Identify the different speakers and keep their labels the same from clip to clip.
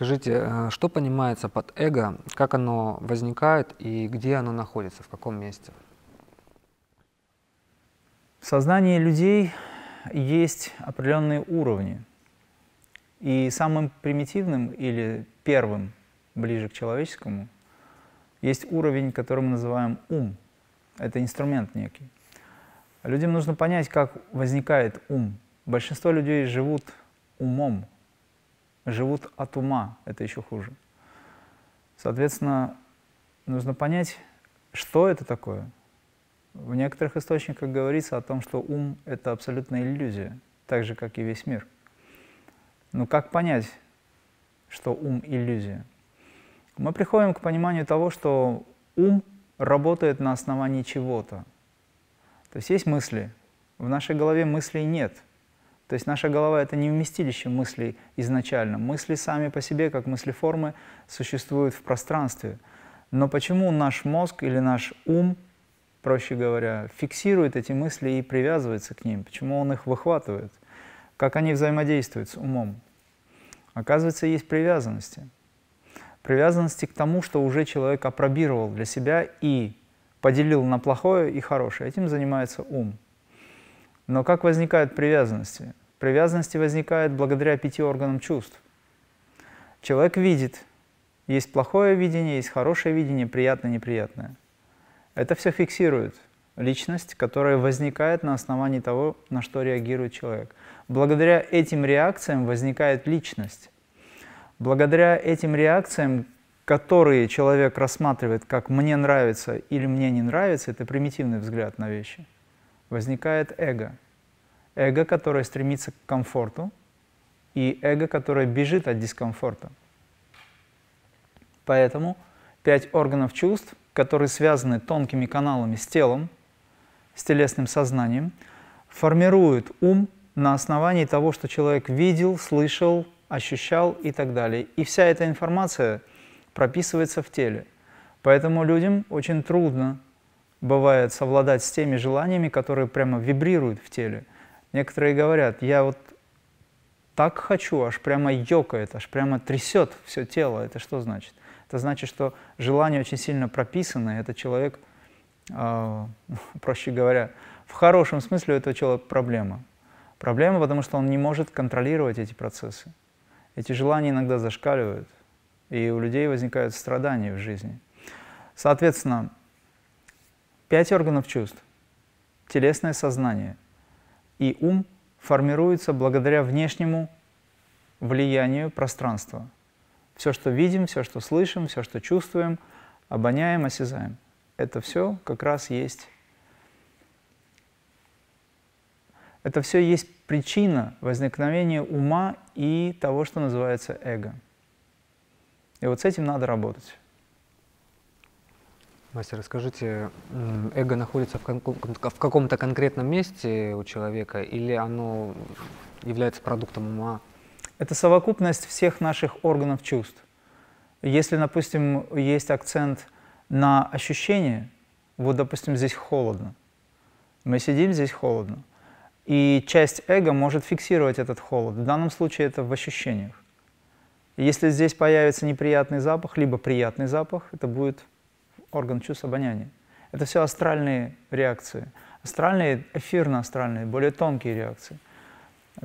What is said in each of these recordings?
Speaker 1: Скажите, э, что понимается под эго, как оно возникает и где оно находится, в каком месте? В сознании людей есть определенные уровни. И самым примитивным или первым, ближе к человеческому, есть уровень, который мы называем ум. Это инструмент некий. Людям нужно понять, как возникает ум. Большинство людей живут умом, живут от ума, это еще хуже. Соответственно, нужно понять, что это такое. В некоторых источниках говорится о том, что ум — это абсолютная иллюзия, так же, как и весь мир. Но как понять, что ум — иллюзия? Мы приходим к пониманию того, что ум работает на основании чего-то. То есть есть мысли. В нашей голове мыслей нет — то есть наша голова — это не вместилище мыслей изначально. Мысли сами по себе, как мыслеформы, существуют в пространстве. Но почему наш мозг или наш ум, проще говоря, фиксирует эти мысли и привязывается к ним? Почему он их выхватывает? Как они взаимодействуют с умом? Оказывается, есть привязанности. Привязанности к тому, что уже человек опробировал для себя и поделил на плохое и хорошее. Этим занимается ум. Но как возникают привязанности? Привязанности возникает благодаря пяти органам чувств. Человек видит. Есть плохое видение, есть хорошее видение, приятное, неприятное. Это все фиксирует личность, которая возникает на основании того, на что реагирует человек. Благодаря этим реакциям возникает личность. Благодаря этим реакциям, которые человек рассматривает как «мне нравится» или «мне не нравится», это примитивный взгляд на вещи, возникает эго – эго, которое стремится к комфорту, и эго, которое бежит от дискомфорта. Поэтому пять органов чувств, которые связаны тонкими каналами с телом, с телесным сознанием, формируют ум на основании того, что человек видел, слышал, ощущал и так далее. И вся эта информация прописывается в теле. Поэтому людям очень трудно бывает совладать с теми желаниями, которые прямо вибрируют в теле – Некоторые говорят, я вот так хочу, аж прямо ёкает, аж прямо трясет все тело. Это что значит? Это значит, что желание очень сильно прописано, и этот человек, э, проще говоря, в хорошем смысле у этого человека проблема. Проблема, потому что он не может контролировать эти процессы. Эти желания иногда зашкаливают, и у людей возникают страдания в жизни. Соответственно, пять органов чувств, телесное сознание – и ум формируется благодаря внешнему влиянию пространства. Все, что видим, все, что слышим, все, что чувствуем, обоняем, осязаем. Это все как раз есть. Это все есть причина возникновения ума и того, что называется эго. И вот с этим надо работать. Мастер, расскажите, эго находится в, кон в каком-то конкретном месте у человека или оно является продуктом ума? Это совокупность всех наших органов чувств. Если, допустим, есть акцент на ощущение, вот, допустим, здесь холодно, мы сидим здесь холодно, и часть эго может фиксировать этот холод. В данном случае это в ощущениях. Если здесь появится неприятный запах, либо приятный запах, это будет орган чувств обоняния. Это все астральные реакции, астральные, эфирно-астральные, более тонкие реакции.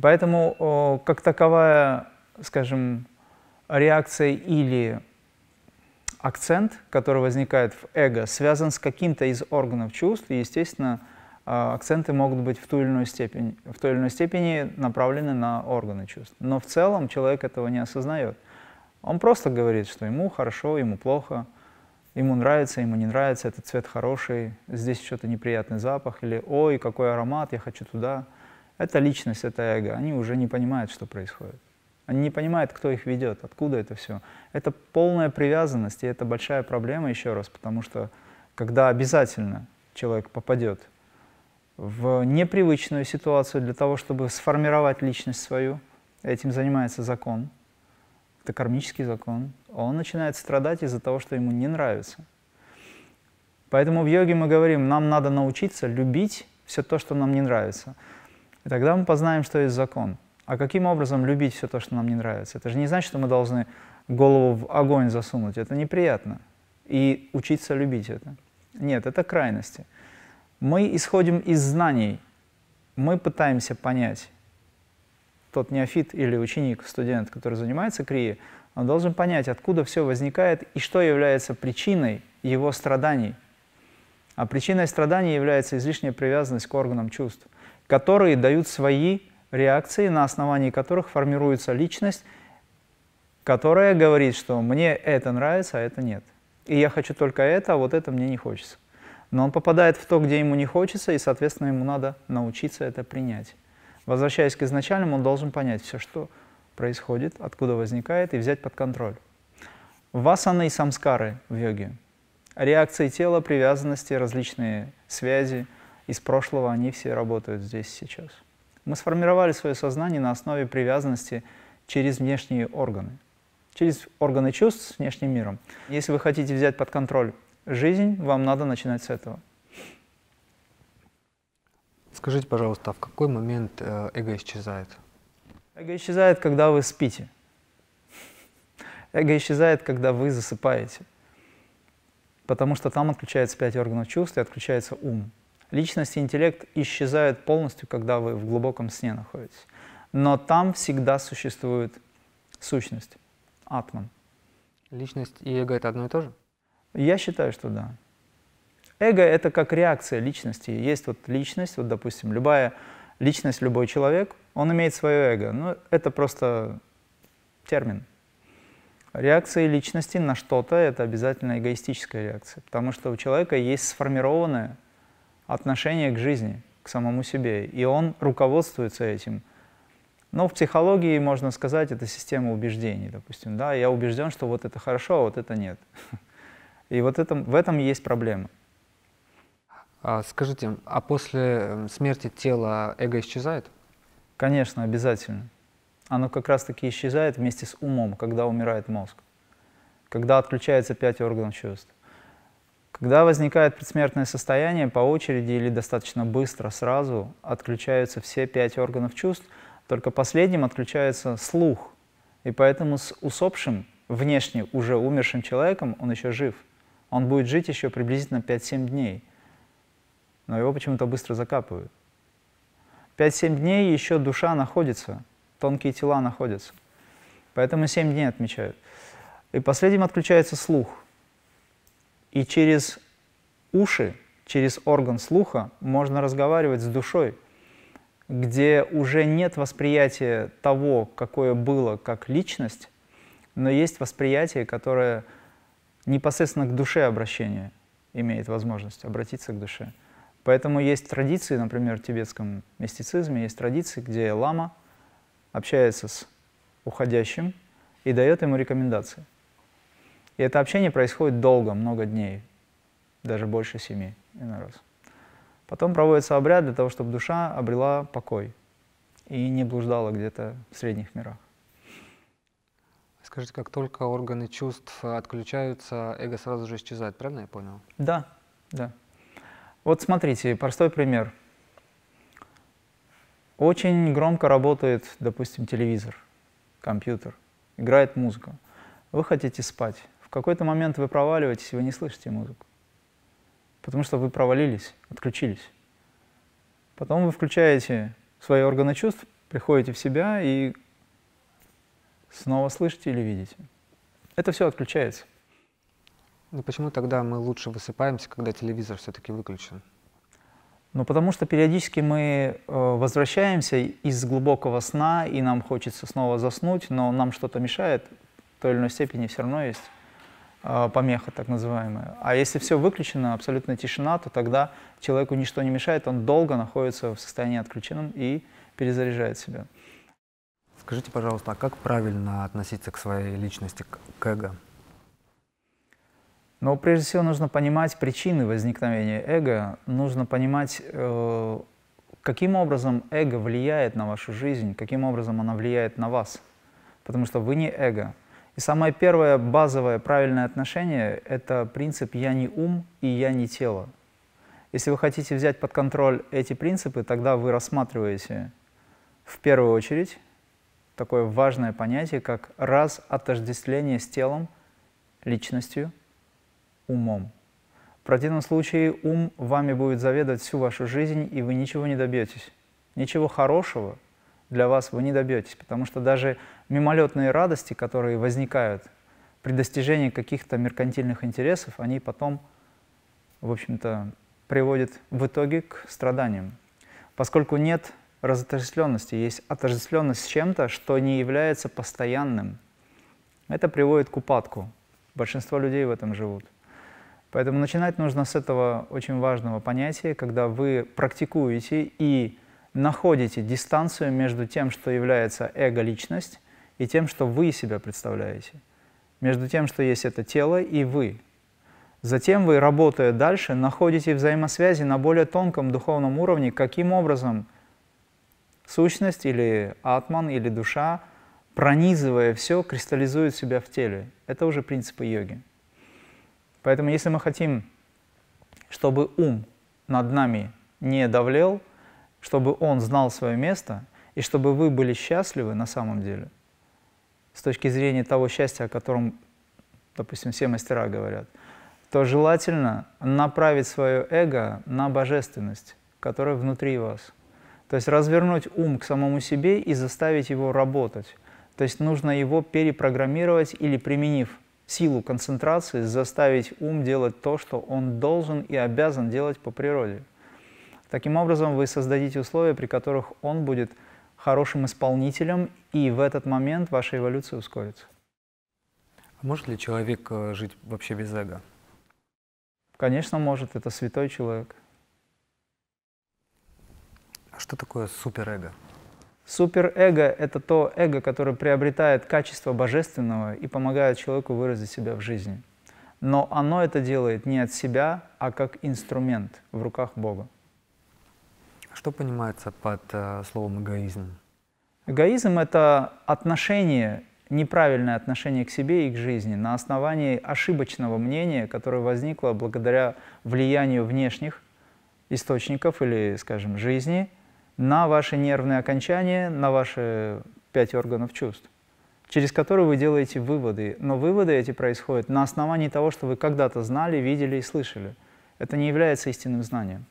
Speaker 1: Поэтому о, как таковая, скажем, реакция или акцент, который возникает в эго, связан с каким-то из органов чувств, и, естественно, а, акценты могут быть в ту или иную степень, в той или иной степени направлены на органы чувств. Но в целом человек этого не осознает. Он просто говорит, что ему хорошо, ему плохо – ему нравится, ему не нравится, этот цвет хороший, здесь что-то неприятный запах, или «Ой, какой аромат, я хочу туда». Это личность, это эго. Они уже не понимают, что происходит. Они не понимают, кто их ведет, откуда это все. Это полная привязанность, и это большая проблема, еще раз, потому что когда обязательно человек попадет в непривычную ситуацию для того, чтобы сформировать личность свою, этим занимается закон – это кармический закон. Он начинает страдать из-за того, что ему не нравится. Поэтому в йоге мы говорим, нам надо научиться любить все то, что нам не нравится. И тогда мы познаем, что есть закон. А каким образом любить все то, что нам не нравится? Это же не значит, что мы должны голову в огонь засунуть. Это неприятно. И учиться любить это. Нет, это крайности. Мы исходим из знаний. Мы пытаемся понять тот неофит или ученик, студент, который занимается крией, он должен понять, откуда все возникает и что является причиной его страданий. А причиной страданий является излишняя привязанность к органам чувств, которые дают свои реакции, на основании которых формируется личность, которая говорит, что мне это нравится, а это нет. И я хочу только это, а вот это мне не хочется. Но он попадает в то, где ему не хочется, и, соответственно, ему надо научиться это принять. Возвращаясь к изначальному, он должен понять все, что происходит, откуда возникает, и взять под контроль. Васаны и самскары в йоге. Реакции тела, привязанности, различные связи из прошлого, они все работают здесь сейчас. Мы сформировали свое сознание на основе привязанности через внешние органы, через органы чувств с внешним миром. Если вы хотите взять под контроль жизнь, вам надо начинать с этого – Скажите, пожалуйста, а в какой момент э, эго исчезает? Эго исчезает, когда вы спите. Эго исчезает, когда вы засыпаете. Потому что там отключается пять органов чувств и отключается ум. Личность и интеллект исчезают полностью, когда вы в глубоком сне находитесь. Но там всегда существует сущность, атман. Личность и эго — это одно и то же? Я считаю, что да. Эго — это как реакция личности. Есть вот личность, вот, допустим, любая личность, любой человек, он имеет свое эго. Но ну, это просто термин. Реакция личности на что-то — это обязательно эгоистическая реакция, потому что у человека есть сформированное отношение к жизни, к самому себе, и он руководствуется этим. Но в психологии, можно сказать, это система убеждений, допустим. Да? Я убежден, что вот это хорошо, а вот это нет. И вот это, в этом есть проблема. А, скажите, а после смерти тела эго исчезает? Конечно, обязательно. Оно как раз-таки исчезает вместе с умом, когда умирает мозг, когда отключается пять органов чувств. Когда возникает предсмертное состояние, по очереди или достаточно быстро сразу отключаются все пять органов чувств, только последним отключается слух. И поэтому с усопшим, внешне уже умершим человеком, он еще жив. Он будет жить еще приблизительно 5-7 дней – но его почему-то быстро закапывают. 5-7 дней еще душа находится, тонкие тела находятся. Поэтому 7 дней отмечают. И последним отключается слух. И через уши, через орган слуха можно разговаривать с душой, где уже нет восприятия того, какое было как личность, но есть восприятие, которое непосредственно к душе обращение имеет возможность обратиться к душе. Поэтому есть традиции, например, в тибетском мистицизме есть традиции, где лама общается с уходящим и дает ему рекомендации. И это общение происходит долго, много дней, даже больше семи на раз. Потом проводится обряд для того, чтобы душа обрела покой и не блуждала где-то в средних мирах. Скажите, как только органы чувств отключаются, эго сразу же исчезает, правильно я понял? Да, да. Вот смотрите, простой пример. Очень громко работает, допустим, телевизор, компьютер, играет музыка. Вы хотите спать. В какой-то момент вы проваливаетесь, и вы не слышите музыку. Потому что вы провалились, отключились. Потом вы включаете свои органы чувств, приходите в себя и снова слышите или видите. Это все отключается. Ну почему тогда мы лучше высыпаемся, когда телевизор все-таки выключен? Ну, потому что периодически мы э, возвращаемся из глубокого сна, и нам хочется снова заснуть, но нам что-то мешает, в той или иной степени все равно есть э, помеха так называемая. А если все выключено, абсолютная тишина, то тогда человеку ничто не мешает, он долго находится в состоянии отключенном и перезаряжает себя. Скажите, пожалуйста, а как правильно относиться к своей личности, к эго? Но прежде всего нужно понимать причины возникновения эго, нужно понимать, э, каким образом эго влияет на вашу жизнь, каким образом она влияет на вас. Потому что вы не эго. И самое первое базовое правильное отношение — это принцип «я не ум» и «я не тело». Если вы хотите взять под контроль эти принципы, тогда вы рассматриваете в первую очередь такое важное понятие, как разотождествление с телом, личностью — умом. В противном случае ум вами будет заведовать всю вашу жизнь, и вы ничего не добьетесь. Ничего хорошего для вас вы не добьетесь, потому что даже мимолетные радости, которые возникают при достижении каких-то меркантильных интересов, они потом, в общем-то, приводят в итоге к страданиям. Поскольку нет разотождествленности, есть отождествленность с чем-то, что не является постоянным. Это приводит к упадку. Большинство людей в этом живут. Поэтому начинать нужно с этого очень важного понятия, когда вы практикуете и находите дистанцию между тем, что является эго-личность, и тем, что вы себя представляете. Между тем, что есть это тело и вы. Затем вы, работая дальше, находите взаимосвязи на более тонком духовном уровне, каким образом сущность или атман или душа, пронизывая все, кристаллизует себя в теле. Это уже принципы йоги. Поэтому если мы хотим, чтобы ум над нами не давлел, чтобы он знал свое место, и чтобы вы были счастливы на самом деле, с точки зрения того счастья, о котором, допустим, все мастера говорят, то желательно направить свое эго на божественность, которая внутри вас. То есть развернуть ум к самому себе и заставить его работать. То есть нужно его перепрограммировать или применив силу концентрации, заставить ум делать то, что он должен и обязан делать по природе. Таким образом, вы создадите условия, при которых он будет хорошим исполнителем, и в этот момент ваша эволюция ускорится. А может ли человек э, жить вообще без эго? Конечно, может. Это святой человек. А что такое суперэго? Суперэго — это то эго, которое приобретает качество божественного и помогает человеку выразить себя в жизни. Но оно это делает не от себя, а как инструмент в руках Бога. Что понимается под э, словом эгоизм? Эгоизм — это отношение, неправильное отношение к себе и к жизни на основании ошибочного мнения, которое возникло благодаря влиянию внешних источников или, скажем, жизни — на ваши нервные окончания, на ваши пять органов чувств, через которые вы делаете выводы. Но выводы эти происходят на основании того, что вы когда-то знали, видели и слышали. Это не является истинным знанием.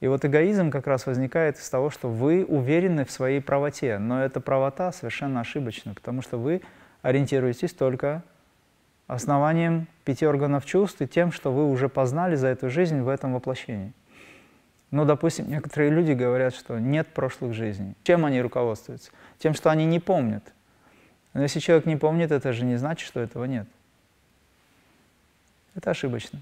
Speaker 1: И вот эгоизм как раз возникает из того, что вы уверены в своей правоте, но эта правота совершенно ошибочна, потому что вы ориентируетесь только основанием пяти органов чувств и тем, что вы уже познали за эту жизнь в этом воплощении. Ну, допустим, некоторые люди говорят, что нет прошлых жизней. Чем они руководствуются? Тем, что они не помнят. Но если человек не помнит, это же не значит, что этого нет. Это ошибочно.